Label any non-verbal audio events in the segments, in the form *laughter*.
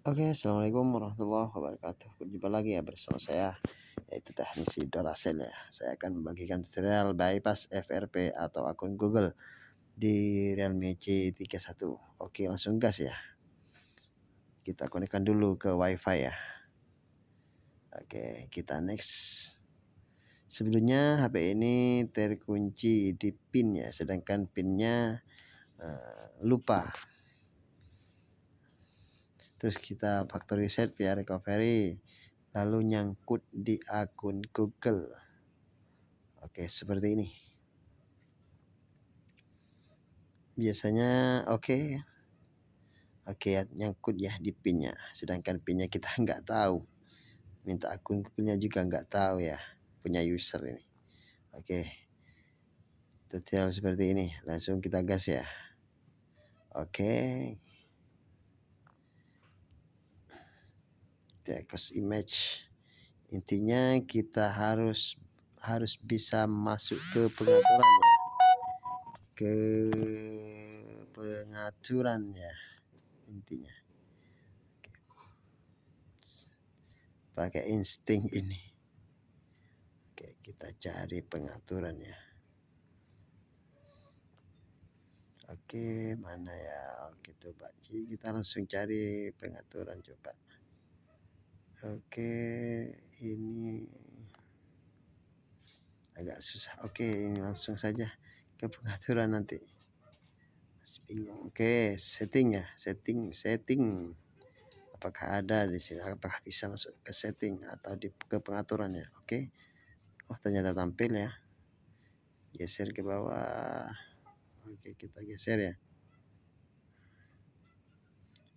Oke, okay, assalamualaikum warahmatullahi wabarakatuh. Berjumpa lagi ya bersama saya, yaitu teknisi Dorasel ya. Saya akan membagikan tutorial bypass FRP atau akun Google di Realme C31. Oke, langsung gas ya. Kita konekkan dulu ke WiFi ya. Oke, kita next. Sebelumnya HP ini terkunci di pin ya, sedangkan pinnya uh, lupa terus kita factory reset biar recovery lalu nyangkut di akun Google oke seperti ini biasanya oke okay. oke okay, ya, nyangkut ya di pinnya sedangkan pinnya kita *laughs* nggak tahu minta akun Google-nya juga nggak tahu ya punya user ini oke okay. tutorial seperti ini langsung kita gas ya oke okay. text ya, image intinya kita harus harus bisa masuk ke pengaturan ya ke pengaturan ya intinya pakai insting ini Oke kita cari pengaturan ya Oke mana ya Oke coba kita langsung cari pengaturan coba oke ini agak susah oke ini langsung saja ke pengaturan nanti masih bingung oke setting ya setting setting apakah ada di sini apakah bisa masuk ke setting atau di ke pengaturan ya oke oh ternyata tampil ya geser ke bawah oke kita geser ya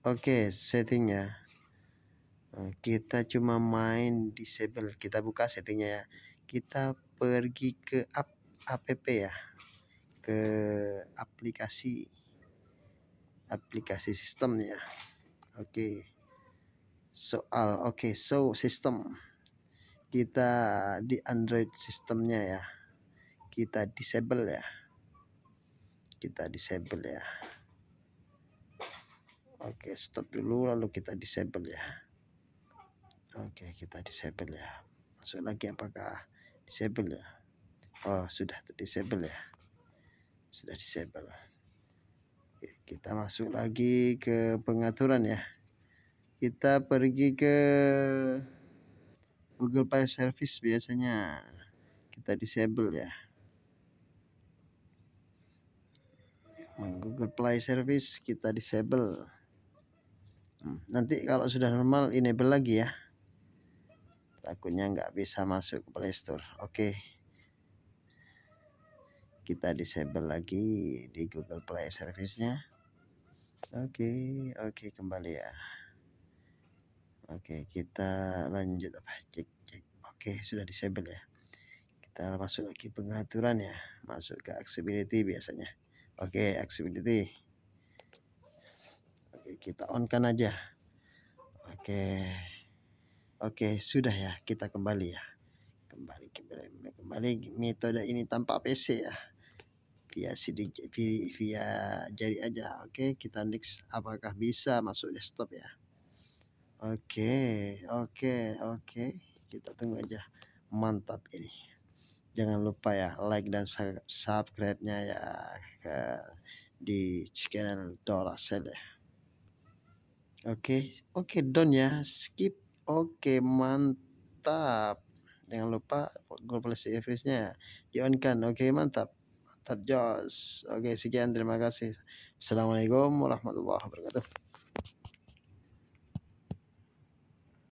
oke setting ya Eh, kita cuma main disable kita buka settingnya ya kita pergi ke app app ya ke aplikasi aplikasi sistemnya oke okay. soal oke okay, so sistem kita di Android sistemnya ya kita disable ya kita disable ya oke okay, stop dulu lalu kita disable ya oke kita disable ya masuk lagi apakah disable ya oh sudah disable ya sudah disable oke, kita masuk lagi ke pengaturan ya kita pergi ke Google Play Service biasanya kita disable ya hmm, Google Play Service kita disable hmm, nanti kalau sudah normal enable lagi ya takutnya nggak bisa masuk ke playstore oke kita disable lagi di Google Play service-nya oke oke kembali ya oke kita lanjut apa cek cek oke sudah disable ya kita masuk lagi pengaturan ya masuk ke accessibility biasanya oke accessibility oke kita on kan aja oke Oke, sudah ya, kita kembali ya. Kembali kembali kembali metode ini tanpa PC ya. Via sidik via, via jari aja. Oke, kita next apakah bisa masuk desktop ya. Oke, oke, oke. Kita tunggu aja. Mantap ini. Jangan lupa ya like dan subscribe-nya ya ke di channel Dora Sel ya. Oke, oke don ya. Skip Oke, mantap. Jangan lupa goal policy average-nya di on kan. Oke, mantap. Mantap, Jos. Oke, sekian. Terima kasih. Assalamualaikum warahmatullahi wabarakatuh.